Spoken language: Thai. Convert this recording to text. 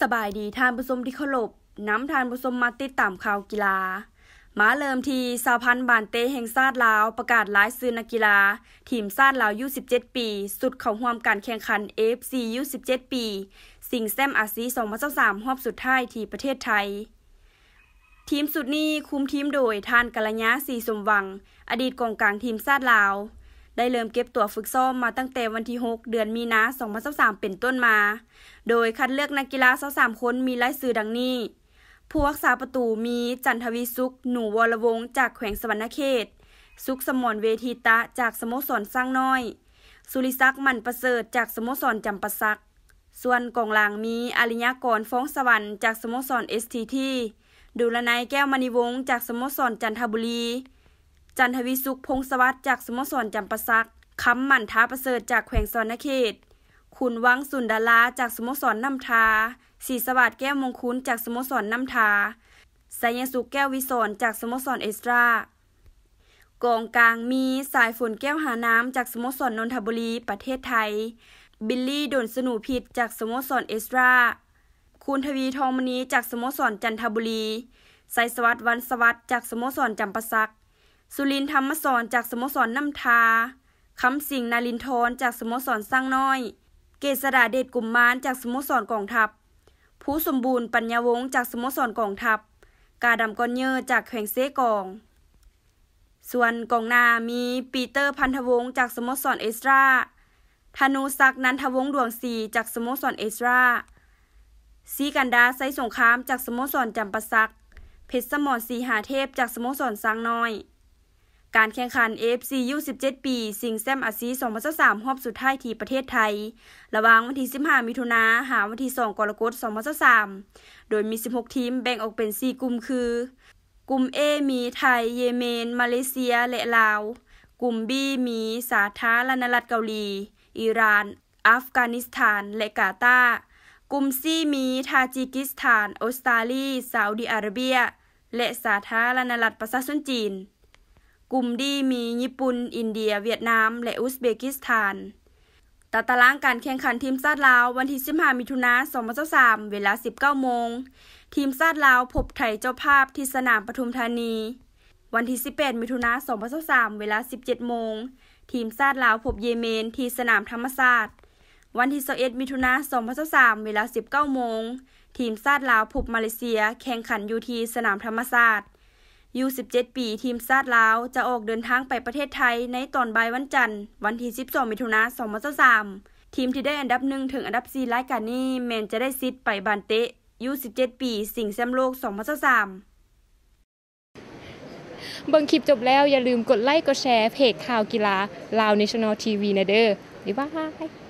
สบายดีทานผสมที่เคารพน้ำทานผสมมาติดตามข่าวกีฬา มาเริ่มทีสาพันธ์บานเตแห่งซาดลาวประกาศหลายซื้อนักกีฬาทีมซาดลาวยุ17 ปี สุดเข้าร่วมการแข่งขันเอฟซียุ17 ปี สิงแซมอาซี 2023รอบสุดท้ายที่ประเทศไทย ทีมสุดนี้คุมทีมโดยทานกัลยาศรีสมวัง อดีตกองกลางทีมซาดลาวได้เริ่มเก็บตัวฝึกซ้อมมาตั้งแต่วันที่6เดือนมีนา2023 เป็นต้นมา โดยคัดเลือกนักกีฬา23คนมีรายชื่อดังนี้ ผู้รักษาประตูมีจันทวีสุขหนูวรวงจากแขวงสวรรณเขต สุขสมรเวทีตะจากสโมสรสร้างน้อย สุริศักดิ์มันประเสริฐจากสโมสรจำปาสัก ส่วนกองหลังมีอริยากรฟ้องสวรรค์จากสโมสรเอสทีทีดุลนายแก้วมณีวงศ์จากสโมสรจันทบุรีจันทวิสุขพงศวัตจากสมสรจำปาสักค้ำหมั่นท้าประเสริฐจากแขวงสอรนเขตคุณวังสุนดาราจากสมสรน้ำทาศรีสวัสดิ์แก้วมงคุณจากสมสรน้ำทาสายสุขแก้ววิสนจากสมสรเอสตรากองกลางมีสายฝนแก้วหาน้ำจากสมสรนนทบุรีประเทศไทย บิลลี่ดนสนูผิดจากสมสรเอสตราคุณทวีทองมณีจากสมสรจันทบุรีสายสวัสดิ์วันสวัสดิ์จากสมสรจำปาสักสุรินธรรมสอนจากสโมสรน้ำทา คำสิงนารินทรจากสโมสรสร้างน้อย เกษดาเดชกลุ่มมานจากสโมสรกองทัพผู้สมบูรณ์ปัญญาวงศ์จากสโมสรกองทัพ กาดำกอนเยอจากแขวงเซกอง ส่วนกองนามีปีเตอร์พันธวงศ์จากสโมสรเอสราธนูศักนันทวงศ์ดวงศรีจากสโมสรเอสราซีกันดาไซสงครามจากสโมสรจำปาสักเพชรสมรสีหาเทพจากสโมสรสร้างน้อยการแข่งขัน AFC U17 ปี สิงแซมอาซี 2023รอบสุดท้ายที่ประเทศไทย ระหว่างวันที่ 15 มิถุนา หาวันที่ 2กรกฎาคม2023โดยมี 16 ทีมแบ่งออกเป็น 4 กลุ่ม คือ กลุ่ม A มีไทย เยเมน มาเลเซีย และลาว กลุ่ม B มี สาธารณรัฐเกาหลี อิหร่าน อัฟกานิสถาน และกาตากลุ่ม C มีทาจิกิสถาน ออสตรเลียซาอุดีอาระเบีย และสาธารณรัฐประชาชนจีนกลุ่มดีมีญี่ปุ่น อินเดีย เวียดนาม และอุซเบกิสถาน ตาตารางการแข่งขันทีมชาติลาววันที่ 15 มิถุนายน2023เวลา 19โมงทีมชาติลาวพบไทยเจ้าภาพที่สนามปทุมธานี วันที่ 18 มิถุนายน2023เวลา 17โมงทีมชาติลาวพบเยเมน ที่สนามธรรมศาสตร์ วันที่ 21 มิถุนายน2023เวลา 19โมงทีมชาติลาวพบมาเลเซีย แข่งขันอยู่ที่สนามธรรมศาสตร์ยู17 ปี ทีมซาตลาว จะออกเดินทางไปประเทศไทยในตอนบ่ายวันจันทร์ วันที่ 12 มิถุนายน2023ทีมที่ได้อันดับ 1 ถึงอันดับ 4รายการนี้ แมนจะได้สิทธิ์ไปบานเตะยู17 ปีสิงแชมป์โลก2023เบิ่งคลิปจบแล้วอย่าลืมกดไลค์กดแชร์เพจข่าวกีฬาลาวั่นแนลทีวีนะเด้อบ๊ายบาย